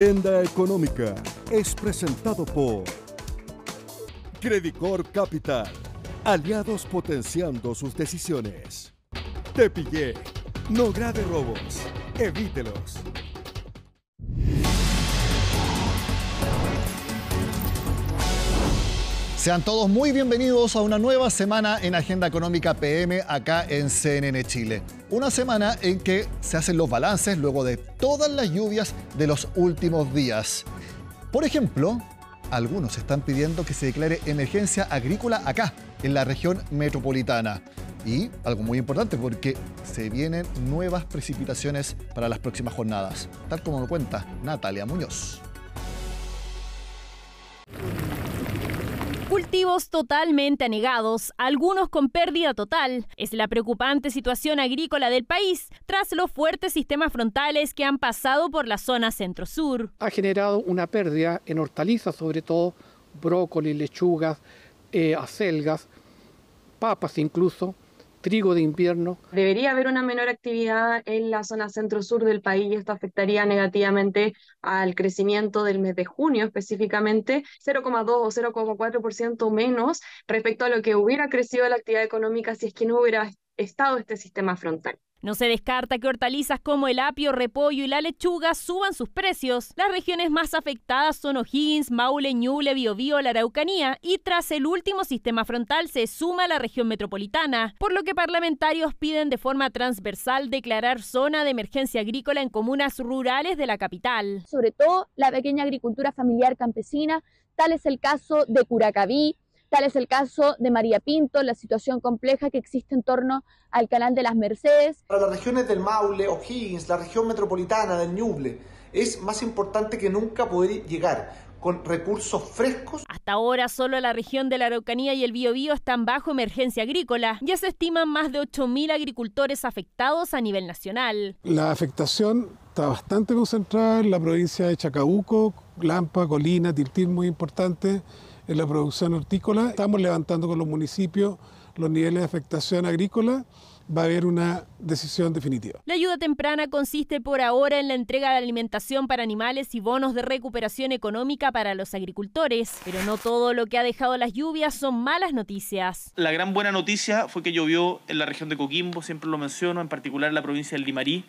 Agenda Económica es presentado por Credicor Capital. Aliados potenciando sus decisiones. Te pillé. No grave robos. Evítelos. Sean todos muy bienvenidos a una nueva semana en Agenda Económica PM acá en CNN Chile una semana en que se hacen los balances luego de todas las lluvias de los últimos días. Por ejemplo, algunos están pidiendo que se declare emergencia agrícola acá, en la región metropolitana. Y algo muy importante porque se vienen nuevas precipitaciones para las próximas jornadas, tal como lo cuenta Natalia Muñoz. Cultivos totalmente anegados, algunos con pérdida total, es la preocupante situación agrícola del país tras los fuertes sistemas frontales que han pasado por la zona centro-sur. Ha generado una pérdida en hortalizas, sobre todo brócoli, lechugas, eh, acelgas, papas incluso trigo de invierno. Debería haber una menor actividad en la zona centro-sur del país y esto afectaría negativamente al crecimiento del mes de junio específicamente, 0,2 o 0,4% menos respecto a lo que hubiera crecido la actividad económica si es que no hubiera estado este sistema frontal. No se descarta que hortalizas como el apio, repollo y la lechuga suban sus precios. Las regiones más afectadas son O'Higgins, Maule, Ñuble, Biobío, la Araucanía y tras el último sistema frontal se suma la región metropolitana, por lo que parlamentarios piden de forma transversal declarar zona de emergencia agrícola en comunas rurales de la capital. Sobre todo la pequeña agricultura familiar campesina, tal es el caso de Curacaví, Tal es el caso de María Pinto, la situación compleja que existe en torno al canal de las Mercedes. Para las regiones del Maule, O'Higgins, la región metropolitana del Ñuble, es más importante que nunca poder llegar con recursos frescos. Hasta ahora solo la región de la Araucanía y el Biobío están bajo emergencia agrícola. Ya se estiman más de 8.000 agricultores afectados a nivel nacional. La afectación está bastante concentrada en la provincia de Chacabuco, Lampa, Colina, Tiltil muy importante en la producción hortícola. Estamos levantando con los municipios los niveles de afectación agrícola va a haber una decisión definitiva. La ayuda temprana consiste por ahora en la entrega de alimentación para animales y bonos de recuperación económica para los agricultores, pero no todo lo que ha dejado las lluvias son malas noticias. La gran buena noticia fue que llovió en la región de Coquimbo, siempre lo menciono, en particular en la provincia del Limarí,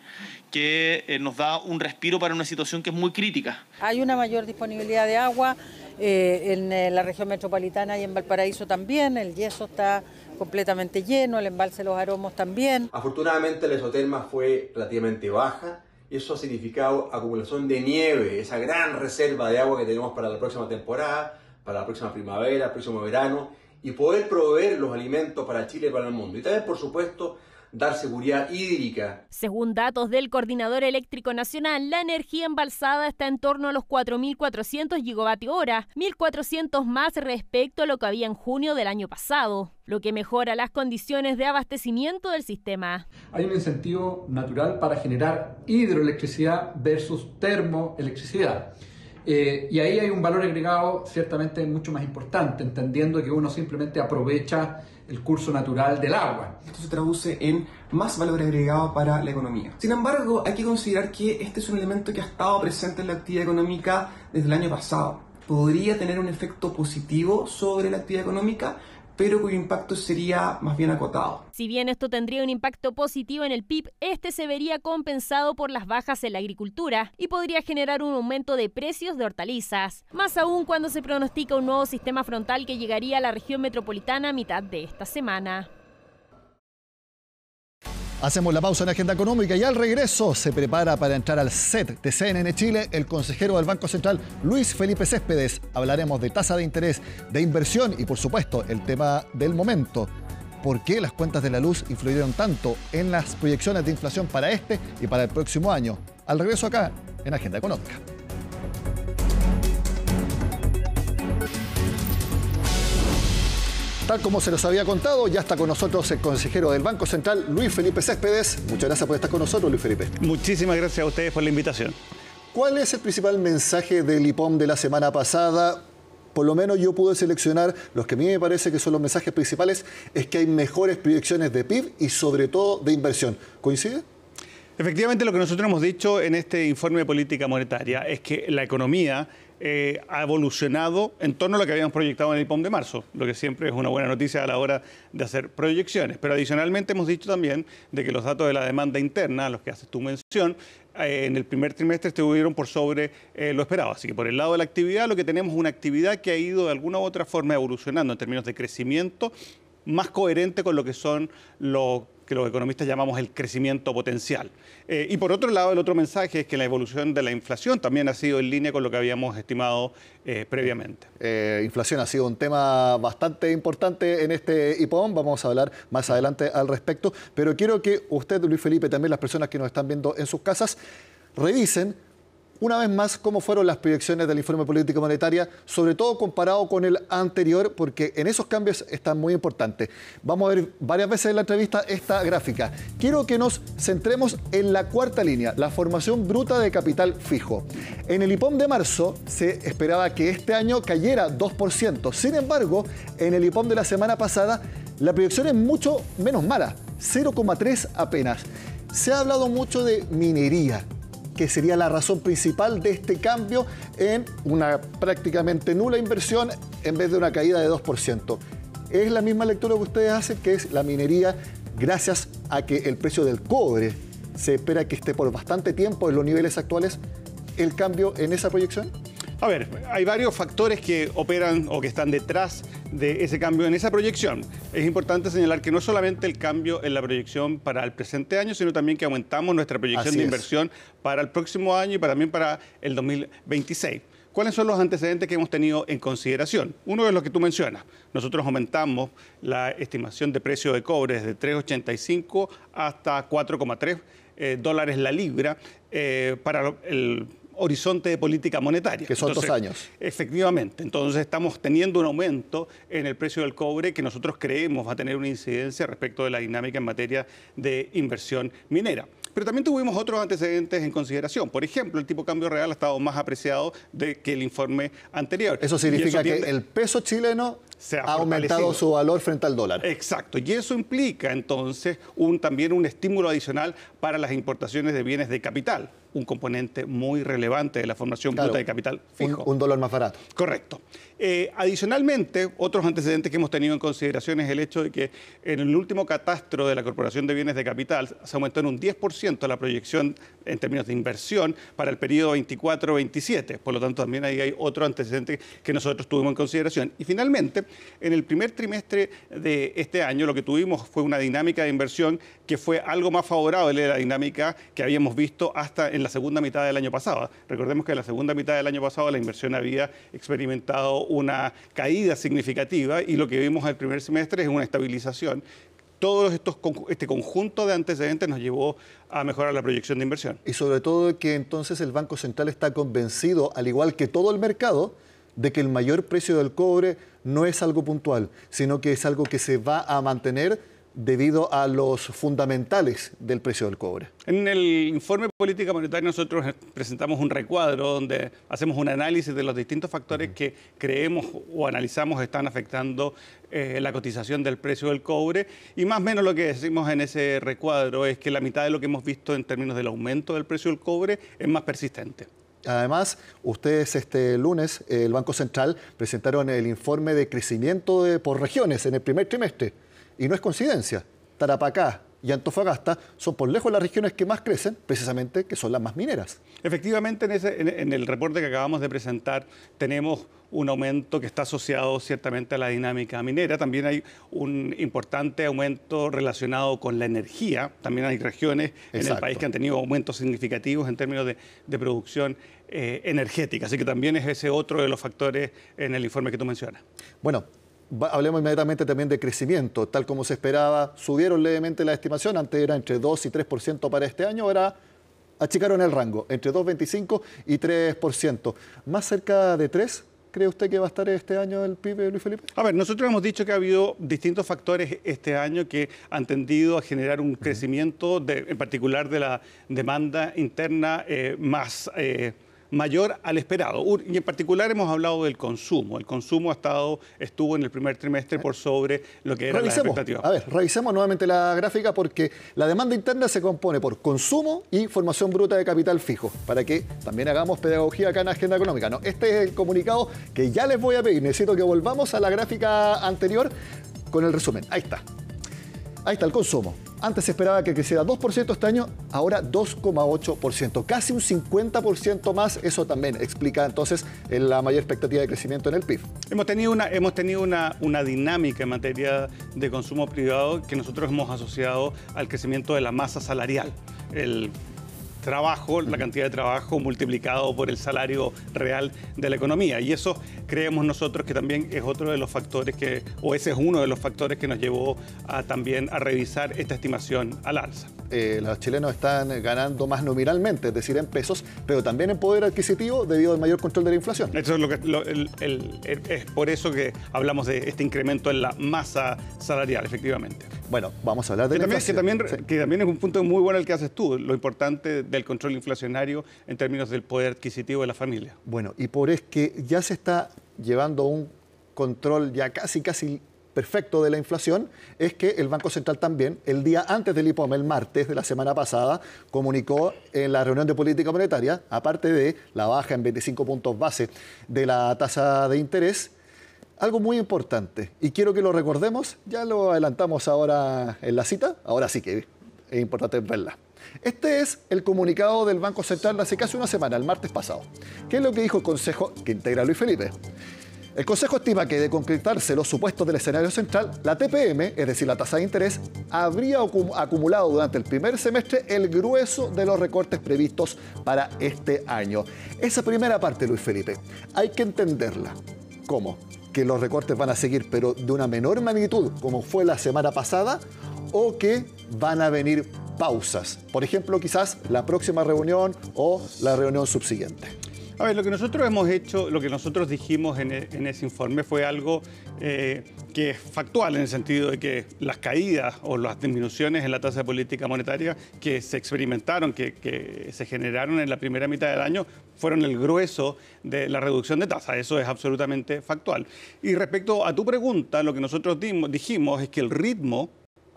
que eh, nos da un respiro para una situación que es muy crítica. Hay una mayor disponibilidad de agua eh, en eh, la región metropolitana y en Valparaíso también, el yeso está completamente lleno, el embalse Los Aromos también. Afortunadamente la isoterma fue relativamente baja y eso ha significado acumulación de nieve, esa gran reserva de agua que tenemos para la próxima temporada, para la próxima primavera, el próximo verano y poder proveer los alimentos para Chile y para el mundo. Y también, por supuesto, dar seguridad hídrica. Según datos del Coordinador Eléctrico Nacional, la energía embalsada está en torno a los 4.400 gigavatios hora, 1.400 más respecto a lo que había en junio del año pasado, lo que mejora las condiciones de abastecimiento del sistema. Hay un incentivo natural para generar hidroelectricidad versus termoelectricidad. Eh, y ahí hay un valor agregado ciertamente mucho más importante, entendiendo que uno simplemente aprovecha el curso natural del agua. Esto se traduce en más valor agregado para la economía. Sin embargo, hay que considerar que este es un elemento que ha estado presente en la actividad económica desde el año pasado. Podría tener un efecto positivo sobre la actividad económica, pero cuyo impacto sería más bien acotado. Si bien esto tendría un impacto positivo en el PIB, este se vería compensado por las bajas en la agricultura y podría generar un aumento de precios de hortalizas, más aún cuando se pronostica un nuevo sistema frontal que llegaría a la región metropolitana a mitad de esta semana. Hacemos la pausa en Agenda Económica y al regreso se prepara para entrar al set de CNN Chile el consejero del Banco Central Luis Felipe Céspedes. Hablaremos de tasa de interés, de inversión y por supuesto el tema del momento. ¿Por qué las cuentas de la luz influyeron tanto en las proyecciones de inflación para este y para el próximo año? Al regreso acá en Agenda Económica. tal como se los había contado, ya está con nosotros el consejero del Banco Central, Luis Felipe Céspedes. Muchas gracias por estar con nosotros, Luis Felipe. Muchísimas gracias a ustedes por la invitación. ¿Cuál es el principal mensaje del IPOM de la semana pasada? por lo menos yo pude seleccionar los que a mí me parece que son los mensajes principales, es que hay mejores proyecciones de PIB y sobre todo de inversión. ¿Coincide? Efectivamente, lo que nosotros hemos dicho en este informe de política monetaria es que la economía eh, ha evolucionado en torno a lo que habíamos proyectado en el IPOM de marzo, lo que siempre es una buena noticia a la hora de hacer proyecciones. Pero adicionalmente hemos dicho también de que los datos de la demanda interna, los que haces tu mención, eh, en el primer trimestre estuvieron por sobre eh, lo esperado. Así que por el lado de la actividad, lo que tenemos es una actividad que ha ido de alguna u otra forma evolucionando en términos de crecimiento más coherente con lo que son los que los economistas llamamos el crecimiento potencial. Eh, y por otro lado, el otro mensaje es que la evolución de la inflación también ha sido en línea con lo que habíamos estimado eh, previamente. Eh, inflación ha sido un tema bastante importante en este IPOM, vamos a hablar más adelante al respecto, pero quiero que usted, Luis Felipe, también las personas que nos están viendo en sus casas, revisen una vez más cómo fueron las proyecciones del informe político monetaria, sobre todo comparado con el anterior, porque en esos cambios están muy importantes. Vamos a ver varias veces en la entrevista esta gráfica. Quiero que nos centremos en la cuarta línea, la formación bruta de capital fijo. En el IPOM de marzo se esperaba que este año cayera 2%. Sin embargo, en el IPOM de la semana pasada, la proyección es mucho menos mala, 0,3 apenas. Se ha hablado mucho de minería, que sería la razón principal de este cambio en una prácticamente nula inversión en vez de una caída de 2%. Es la misma lectura que ustedes hacen, que es la minería, gracias a que el precio del cobre se espera que esté por bastante tiempo en los niveles actuales. ¿El cambio en esa proyección? A ver, hay varios factores que operan o que están detrás de ese cambio en esa proyección. Es importante señalar que no solamente el cambio en la proyección para el presente año, sino también que aumentamos nuestra proyección de inversión para el próximo año y para, también para el 2026. ¿Cuáles son los antecedentes que hemos tenido en consideración? Uno es los que tú mencionas. Nosotros aumentamos la estimación de precio de cobre desde 3,85 hasta 4,3 eh, dólares la libra eh, para el horizonte de política monetaria. Que son dos años. Efectivamente. Entonces estamos teniendo un aumento en el precio del cobre que nosotros creemos va a tener una incidencia respecto de la dinámica en materia de inversión minera. Pero también tuvimos otros antecedentes en consideración. Por ejemplo, el tipo de cambio real ha estado más apreciado de que el informe anterior. Eso significa que el peso chileno ha, aumentado su valor frente al dólar. Exacto, y eso implica entonces un, también un estímulo adicional para las importaciones de bienes de capital, un componente muy relevante de la formación bruta de capital fijo. Un, dólar más barato. Correcto. Eh, adicionalmente, otros antecedentes que hemos tenido en consideración es el hecho de que en el último catastro de la Corporación de Bienes de Capital se aumentó en un 10% la proyección en términos de inversión para el periodo 24-27. Por lo tanto, también ahí hay otro antecedente que nosotros tuvimos en consideración. Y finalmente, en el primer trimestre de este año lo que tuvimos fue una dinámica de inversión que fue algo más favorable de la dinámica que habíamos visto hasta en la segunda mitad del año pasado. Recordemos que en la segunda mitad del año pasado la inversión había experimentado una caída significativa y lo que vimos en el primer semestre es una estabilización todo este conjunto de antecedentes nos llevó a mejorar la proyección de inversión. Y sobre todo que entonces el Banco Central está convencido, al igual que todo el mercado, de que el mayor precio del cobre no es algo puntual, sino que es algo que se va a mantener debido a los fundamentales del precio del cobre. En el informe política monetaria nosotros presentamos un recuadro donde hacemos un análisis de los distintos factores que creemos o analizamos están afectando eh, la cotización del precio del cobre y más o menos lo que decimos en ese recuadro es que la mitad de lo que hemos visto en términos del aumento del precio del cobre es más persistente. Además, ustedes este lunes, eh, el Banco Central, presentaron el informe de crecimiento por regiones en el primer trimestre. Y no es coincidencia. Tarapacá, y Antofagasta son por lejos las regiones que más crecen, precisamente que son las más mineras. Efectivamente, en, el reporte que acabamos de presentar tenemos un aumento que está asociado ciertamente a la dinámica minera. También hay un importante aumento relacionado con la energía. También hay regiones en el país que han tenido aumentos significativos en términos de, producción eh, energética. Así que también es ese otro de los factores en el informe que tú mencionas. Bueno, hablemos inmediatamente también de crecimiento. Tal como se esperaba, subieron levemente la estimación. Antes era entre 2 y 3% para este año, ahora achicaron el rango, entre 2,25 y 3%. ¿Más cerca de 3? ¿Cree usted que va a estar este año el PIB, Luis Felipe? A ver, nosotros hemos dicho que ha habido distintos factores este año que han tendido a generar un crecimiento, en particular de la demanda interna eh, más... Eh, mayor al esperado. Y en particular hemos hablado del consumo. El consumo ha estado, estuvo en el primer trimestre por sobre lo que era la expectativa. A ver, revisemos nuevamente la gráfica porque la demanda interna se compone por consumo y formación bruta de capital fijo, para que también hagamos pedagogía acá en agenda económica. ¿no? Este es el comunicado que ya les voy a pedir. Necesito que volvamos a la gráfica anterior con el resumen. Ahí está. Ahí está el consumo. Antes se esperaba que creciera 2% este año, ahora 2,8%, casi un 50% más. Eso también explica entonces eh, la mayor expectativa de crecimiento en el PIB. Hemos tenido una, hemos tenido una, una dinámica en materia de consumo privado que nosotros hemos asociado al crecimiento de la masa salarial trabajo, la cantidad de trabajo multiplicado por el salario real de la economía. Y eso creemos nosotros que también es otro de los factores que, o ese es uno de los factores que nos llevó a, también a revisar esta estimación al alza. Eh, los chilenos están ganando más nominalmente, es decir, en pesos, pero también en poder adquisitivo debido al mayor control de la inflación. Eso es, lo que, es por eso que hablamos de este incremento en la masa salarial, efectivamente. Bueno, vamos a hablar de que también, que también, es un punto muy bueno el que haces tú, lo importante del control inflacionario en términos del poder adquisitivo de la familia. Bueno, y por es que ya se está llevando un control ya casi, casi perfecto de la inflación es que el Banco Central también, el día antes del IPOM, el martes de la semana pasada, comunicó en la reunión de política monetaria, aparte de la baja en 25 puntos base de la tasa de interés, algo muy importante, y quiero que lo recordemos, ya lo adelantamos ahora en la cita, ahora sí que es importante verla. Este es el comunicado del Banco Central hace casi una semana, el martes pasado. ¿Qué es lo que dijo el Consejo que integra Luis Felipe? El Consejo estima que de concretarse los supuestos del escenario central, la TPM, es decir, la tasa de interés, habría acumulado durante el primer semestre el grueso de los recortes previstos para este año. Esa primera parte, Luis Felipe, hay que entenderla. ¿Cómo? ¿Que los recortes van a seguir pero de una menor magnitud como fue la semana pasada? ¿O que van a venir pausas? Por ejemplo, quizás la próxima reunión o la reunión subsiguiente. A ver, lo que nosotros hemos hecho, lo que nosotros dijimos en, e, ese informe fue algo eh, que es factual en el sentido de que las caídas o las disminuciones en la tasa de política monetaria que se experimentaron, que, se generaron en la primera mitad del año, fueron el grueso de la reducción de tasa. Eso es absolutamente factual. Y respecto a tu pregunta, lo que nosotros dijimos es que el ritmo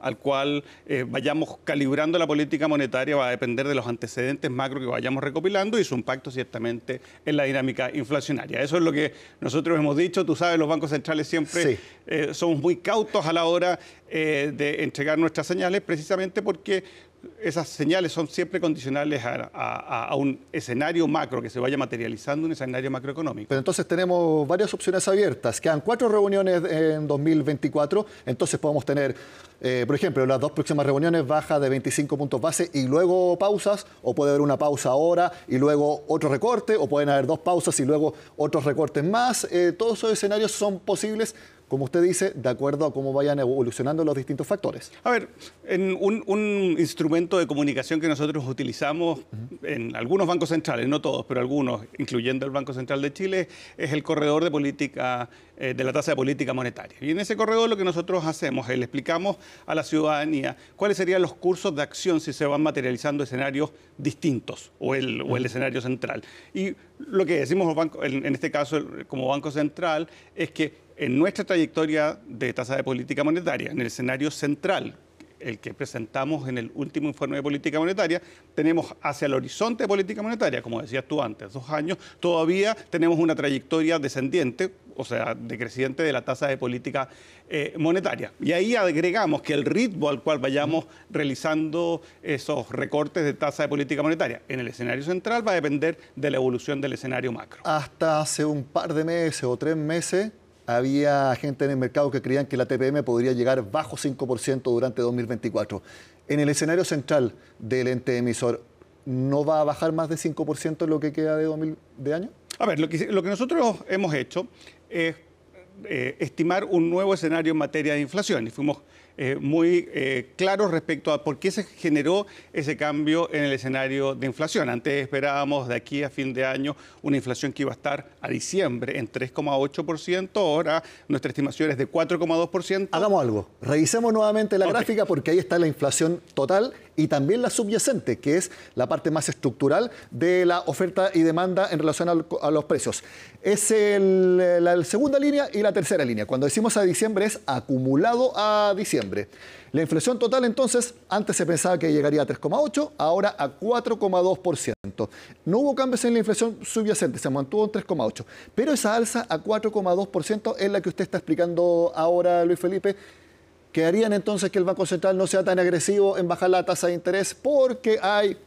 al cual eh, vayamos calibrando la política monetaria va a depender de los antecedentes macro que vayamos recopilando y su impacto ciertamente en la dinámica inflacionaria. Eso es lo que nosotros hemos dicho. Tú sabes, los bancos centrales siempre eh, somos muy cautos a la hora eh, de entregar nuestras señales, precisamente porque esas señales son siempre condicionales a, un escenario macro que se vaya materializando, un escenario macroeconómico. Pero entonces tenemos varias opciones abiertas. Quedan cuatro reuniones en 2024, entonces podemos tener, eh, por ejemplo, las dos próximas reuniones baja de 25 puntos base y luego pausas, o puede haber una pausa ahora y luego otro recorte, o pueden haber dos pausas y luego otros recortes más. Eh, todos esos escenarios son posibles como usted dice, de acuerdo a cómo vayan evolucionando los distintos factores. A ver, en un, instrumento de comunicación que nosotros utilizamos en algunos bancos centrales, no todos, pero algunos, incluyendo el Banco Central de Chile, es el corredor de política eh, de la tasa de política monetaria. Y en ese corredor lo que nosotros hacemos es le explicamos a la ciudadanía cuáles serían los cursos de acción si se van materializando escenarios distintos o el, o el escenario central. Y lo que decimos en, en este caso como Banco Central es que en nuestra trayectoria de tasa de política monetaria, en el escenario central, el que presentamos en el último informe de política monetaria, tenemos hacia el horizonte de política monetaria, como decías tú antes, dos años, todavía tenemos una trayectoria descendiente, o sea, decreciente de la tasa de política eh, monetaria. Y ahí agregamos que el ritmo al cual vayamos realizando esos recortes de tasa de política monetaria en el escenario central va a depender de la evolución del escenario macro. Hasta hace un par de meses o tres meses había gente en el mercado que creían que la TPM podría llegar bajo 5% durante 2024. En el escenario central del ente emisor, ¿no va a bajar más de 5% en lo que queda de, 2000, de año? A ver, lo que, nosotros hemos hecho es eh, estimar un nuevo escenario en materia de inflación y fuimos eh, muy eh, claro respecto a por qué se generó ese cambio en el escenario de inflación. Antes esperábamos de aquí a fin de año una inflación que iba a estar a diciembre en 3,8%, ahora nuestra estimación es de 4,2%. Hagamos algo, revisemos nuevamente la gráfica porque ahí está la inflación total y también la subyacente, que es la parte más estructural de la oferta y demanda en relación a, los precios. Es la segunda línea y la tercera línea. Cuando decimos a diciembre es acumulado a diciembre. La inflación total entonces, antes se pensaba que llegaría a 3,8, ahora a 4,2%. No hubo cambios en la inflación subyacente, se mantuvo en 3,8, pero esa alza a 4,2% es la que usted está explicando ahora, Luis Felipe. harían entonces que el Banco Central no sea tan agresivo en bajar la tasa de interés porque hay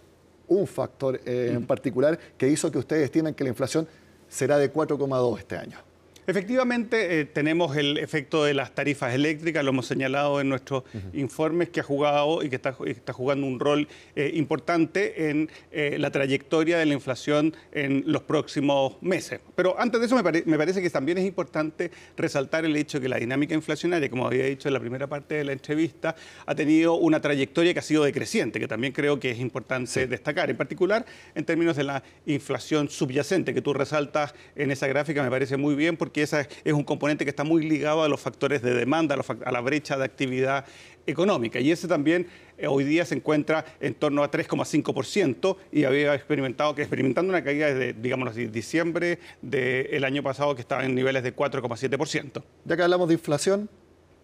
un factor eh, en particular que hizo que ustedes estimen que la inflación será de 4,2 este año? Efectivamente, eh, tenemos el efecto de las tarifas eléctricas, lo hemos señalado en nuestros informes, que ha jugado y que está, jugando un rol eh, importante en eh, la trayectoria de la inflación en los próximos meses. Pero antes de eso, me, parece que también es importante resaltar el hecho de que la dinámica inflacionaria, como había dicho en la primera parte de la entrevista, ha tenido una trayectoria que ha sido decreciente, que también creo que es importante destacar, en particular en términos de la inflación subyacente, que tú resaltas en esa gráfica, me parece muy bien, porque esa es un componente que está muy ligado a los factores de demanda, a, la brecha de actividad económica. Y ese también eh, hoy día se encuentra en torno a 3,5% y había experimentado que experimentando una caída desde, digamos, diciembre del año pasado que estaba en niveles de 4,7%. Ya que hablamos de inflación,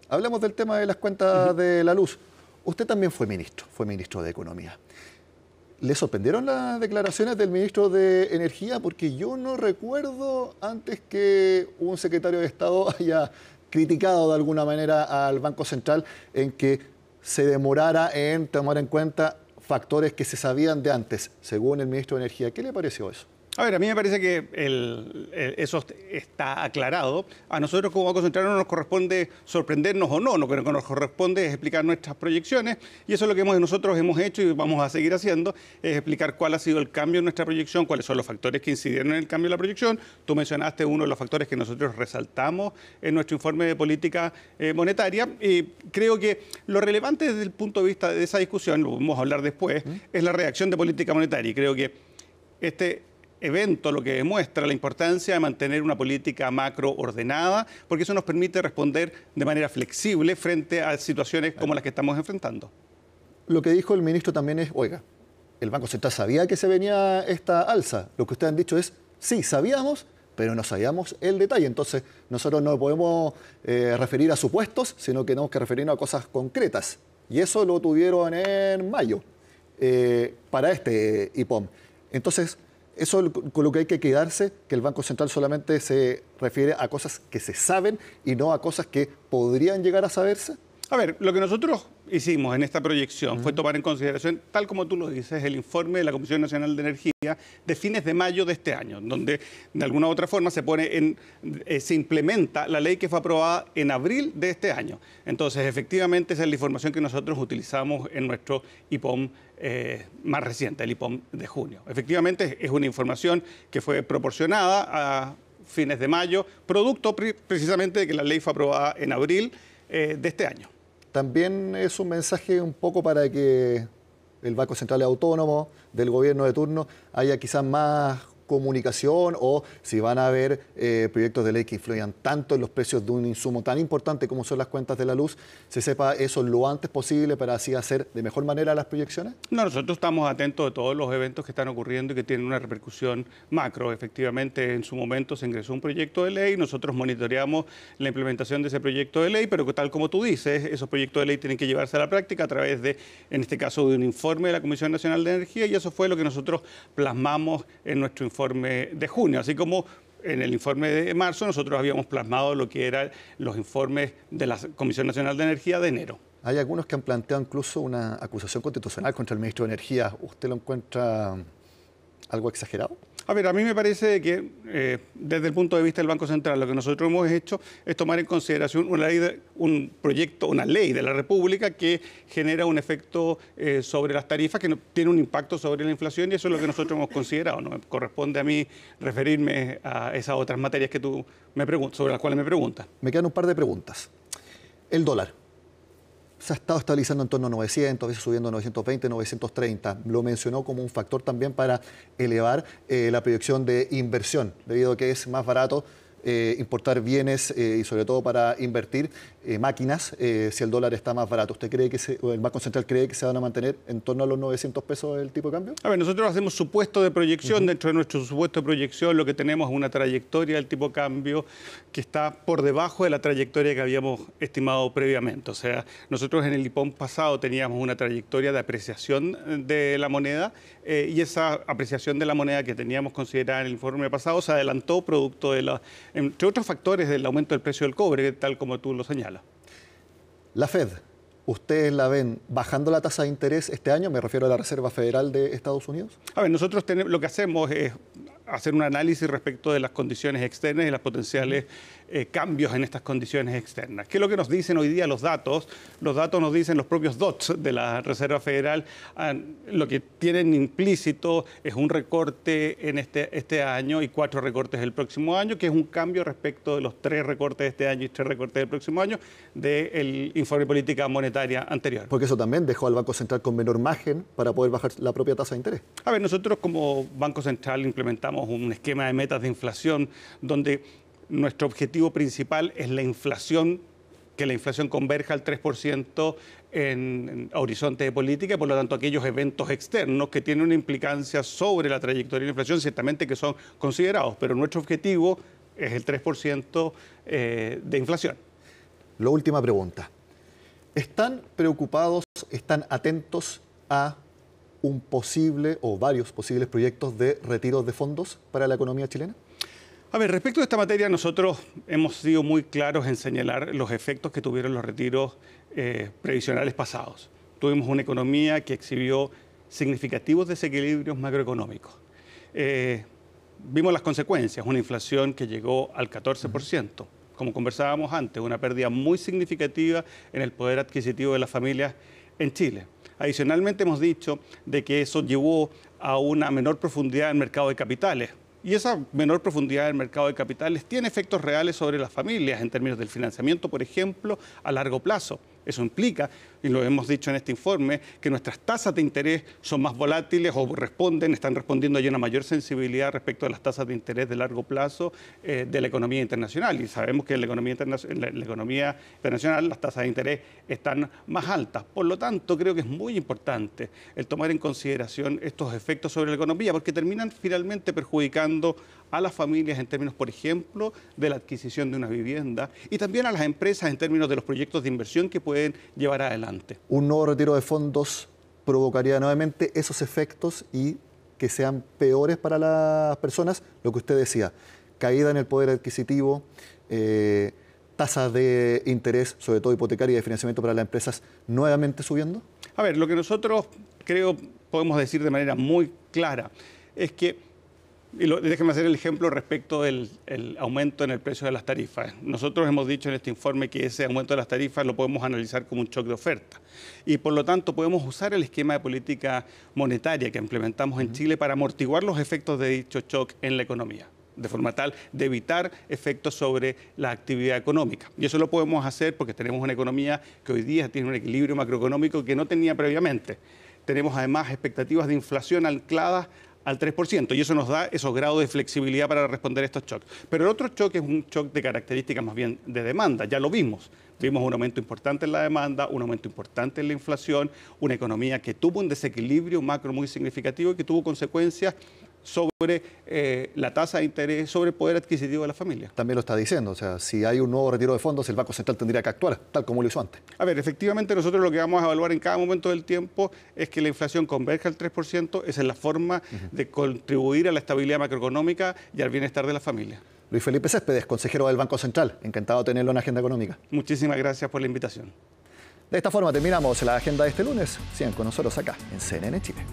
hablamos del tema de las cuentas de la luz. Usted también fue ministro, fue ministro de Economía. ¿Le sorprendieron las declaraciones del ministro de Energía? Porque yo no recuerdo antes que un secretario de Estado haya criticado de alguna manera al Banco Central en que se demorara en tomar en cuenta factores que se sabían de antes, según el ministro de Energía. ¿Qué le pareció eso? A ver, a mí me parece que eso está aclarado. A nosotros como Banco Central no nos corresponde sorprendernos o no, lo que nos corresponde es explicar nuestras proyecciones y eso es lo que nosotros hemos hecho y vamos a seguir haciendo, es explicar cuál ha sido el cambio en nuestra proyección, cuáles son los factores que incidieron en el cambio de la proyección. Tú mencionaste uno de los factores que nosotros resaltamos en nuestro informe de política eh, monetaria y creo que lo relevante desde el punto de vista de esa discusión, lo vamos a hablar después, es la reacción de política monetaria y creo que este evento lo que demuestra la importancia de mantener una política macro ordenada, porque eso nos permite responder de manera flexible frente a situaciones como las que estamos enfrentando. Lo que dijo el ministro también es, oiga, el Banco Central sabía que se venía esta alza. Lo que ustedes han dicho es, sí, sabíamos, pero no sabíamos el detalle. Entonces, nosotros no podemos eh, referir a supuestos, sino que tenemos que referirnos a cosas concretas. Y eso lo tuvieron en mayo eh, para este eh, IPOM. Entonces, eso con lo que hay que quedarse, que el Banco Central solamente se refiere a cosas que se saben y no a cosas que podrían llegar a saberse. A ver, lo que nosotros hicimos en esta proyección fue tomar en consideración, tal como tú lo dices, el informe de la Comisión Nacional de Energía de fines de mayo de este año, donde de alguna u otra forma se pone en, eh, se implementa la ley que fue aprobada en abril de este año. Entonces, efectivamente, esa es la información que nosotros utilizamos en nuestro IPOM eh, más reciente, el IPOM de junio. Efectivamente, es una información que fue proporcionada a fines de mayo, producto precisamente de que la ley fue aprobada en abril eh, de este año también es un mensaje un poco para que el Banco Central autónomo, del gobierno de turno, haya quizás más comunicación o si van a haber eh, proyectos de ley que influyan tanto en los precios de un insumo tan importante como son las cuentas de la luz, se sepa eso lo antes posible para así hacer de mejor manera las proyecciones? No, nosotros estamos atentos a todos los eventos que están ocurriendo y que tienen una repercusión macro. Efectivamente, en su momento se ingresó un proyecto de ley, nosotros monitoreamos la implementación de ese proyecto de ley, pero tal como tú dices, esos proyectos de ley tienen que llevarse a la práctica a través de, en este caso, de un informe de la Comisión Nacional de Energía y eso fue lo que nosotros plasmamos en nuestro informe de junio, así como en el informe de marzo nosotros habíamos plasmado lo que eran los informes de la Comisión Nacional de Energía de enero. Hay algunos que han planteado incluso una acusación constitucional contra el ministro de Energía. ¿Usted lo encuentra algo exagerado? A ver, a mí me parece que eh, desde el punto de vista del Banco Central lo que nosotros hemos hecho es tomar en consideración una ley un proyecto, una ley de la República que genera un efecto eh, sobre las tarifas que tiene un impacto sobre la inflación y eso es lo que nosotros hemos considerado. No me corresponde a mí referirme a esas otras materias que tú me sobre las cuales me preguntas. Me quedan un par de preguntas. El dólar se ha estado estabilizando en torno a 900, a veces subiendo a 920, 930. Lo mencionó como un factor también para elevar eh, la proyección de inversión, debido a que es más barato eh, importar bienes eh, y sobre todo para invertir eh, máquinas si el dólar está más barato. ¿Usted cree que el Banco Central cree que se van a mantener en torno a los 900 pesos el tipo de cambio? A ver, nosotros hacemos supuesto de proyección. Dentro de nuestro supuesto de proyección lo que tenemos es una trayectoria del tipo de cambio que está por debajo de la trayectoria que habíamos estimado previamente. O sea, nosotros en el lipón pasado teníamos una trayectoria de apreciación de la moneda y esa apreciación de la moneda que teníamos considerada en el informe pasado se adelantó producto de la entre otros factores del aumento del precio del cobre, tal como tú lo señalas. La Fed, ¿Ustedes la ven bajando la tasa de interés este año? Me refiero a la Reserva Federal de Estados Unidos. A ver, nosotros lo que hacemos es hacer un análisis respecto de las condiciones externas y las potenciales eh, cambios en estas condiciones externas. ¿Qué es lo que nos dicen hoy día los datos? Los datos nos dicen los propios DOTS de la Reserva Federal. Ah, lo que tienen implícito es un recorte en este, este año y cuatro recortes el próximo año, que es un cambio respecto de los tres recortes de este año y tres recortes del próximo año del informe de política monetaria anterior. Porque eso también dejó al Banco Central con menor margen para poder bajar la propia tasa de interés. A ver, nosotros como Banco Central implementamos un esquema de metas de inflación donde nuestro objetivo principal es la inflación, que la inflación converja al 3% en, horizonte de política, y por lo tanto aquellos eventos externos que tienen una implicancia sobre la trayectoria de la inflación, ciertamente que son considerados, pero nuestro objetivo es el 3% eh, de inflación. La última pregunta. ¿Están preocupados, están atentos a un posible o varios posibles proyectos de retiros de fondos para la economía chilena? A ver, respecto de esta materia, nosotros hemos sido muy claros en señalar los efectos que tuvieron los retiros eh, previsionales pasados. Tuvimos una economía que exhibió significativos desequilibrios macroeconómicos. Eh, vimos las consecuencias, una inflación que llegó al 14%, como conversábamos antes, una pérdida muy significativa en el poder adquisitivo de las familias en Chile. Adicionalmente hemos dicho de que eso llevó a una menor profundidad en el mercado de capitales, y esa menor profundidad del mercado de capitales tiene efectos reales sobre las familias en términos del financiamiento, por ejemplo, a largo plazo. Eso implica, y lo hemos dicho en este informe, que nuestras tasas de interés son más volátiles o responden, están respondiendo a una mayor sensibilidad respecto a las tasas de interés de largo plazo eh, de la economía internacional. Y sabemos que en la economía, internacional, en la economía internacional las tasas de interés están más altas. Por lo tanto, creo que es muy importante el tomar en consideración estos efectos sobre la economía, porque terminan finalmente perjudicando a las familias en términos, por ejemplo, de la adquisición de una vivienda y también a las empresas en términos de los proyectos de inversión que pueden llevar adelante. Un nuevo retiro de fondos provocaría nuevamente esos efectos y que sean peores para las personas, lo que usted decía, caída en el poder adquisitivo, eh, tasas de interés, sobre todo hipotecaria y de financiamiento para las empresas, nuevamente subiendo. A ver, lo que nosotros creo podemos decir de manera muy clara es que y hacer el ejemplo respecto del aumento en el precio de las tarifas. Nosotros hemos dicho en este informe que ese aumento de las tarifas lo podemos analizar como un shock de oferta y por lo tanto podemos usar el esquema de política monetaria que implementamos en Chile para amortiguar los efectos de dicho shock en la economía de forma tal de evitar efectos sobre la actividad económica. Y eso lo podemos hacer porque tenemos una economía que hoy día tiene un equilibrio macroeconómico que no tenía previamente. Tenemos además expectativas de inflación ancladas al 3%, y eso nos da esos grados de flexibilidad para responder a estos shocks. Pero el otro shock es un shock de características más bien de demanda, ya lo vimos. Vimos un aumento importante en la demanda, un aumento importante en la inflación, una economía que tuvo un desequilibrio macro muy significativo y que tuvo consecuencias sobre eh, la tasa de interés, sobre el poder adquisitivo de la familia. También lo está diciendo, o sea, si hay un nuevo retiro de fondos, el Banco Central tendría que actuar, tal como lo hizo antes. A ver, efectivamente nosotros lo que vamos a evaluar en cada momento del tiempo es que la inflación converja al 3%, esa es la forma de contribuir a la estabilidad macroeconómica y al bienestar de la familia. Luis Felipe Céspedes, consejero del Banco Central, encantado de tenerlo en la Agenda Económica. Muchísimas gracias por la invitación. De esta forma terminamos la agenda de este lunes. Sigan con nosotros acá en CNN Chile.